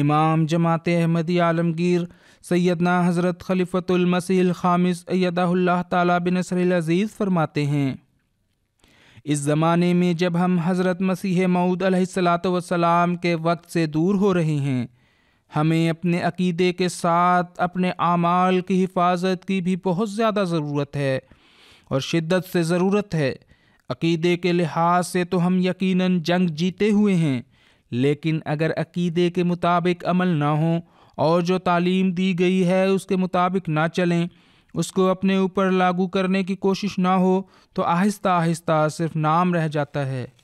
इमाम जमात अहमदी आलमगीर सैदना हज़रत खलीफ़तुलमसीह खामिस अयदाहुल्ला ताला बिन अज़ीज़ फरमाते हैं इस ज़माने में जब हम हज़रत मसीह मऊद सलाम के वक्त से दूर हो रहे हैं हमें अपने अकीदे के साथ अपने आमाल की हिफाजत की भी बहुत ज़्यादा ज़रूरत है और शिद्दत से ज़रूरत है अकीदे के लिहाज से तो हम यकीनन जंग जीते हुए हैं लेकिन अगर अकीदे के मुताबिक अमल ना हो और जो तालीम दी गई है उसके मुताबिक ना चलें उसको अपने ऊपर लागू करने की कोशिश ना हो तो आहिस्ता आहिस्ता सिर्फ नाम रह जाता है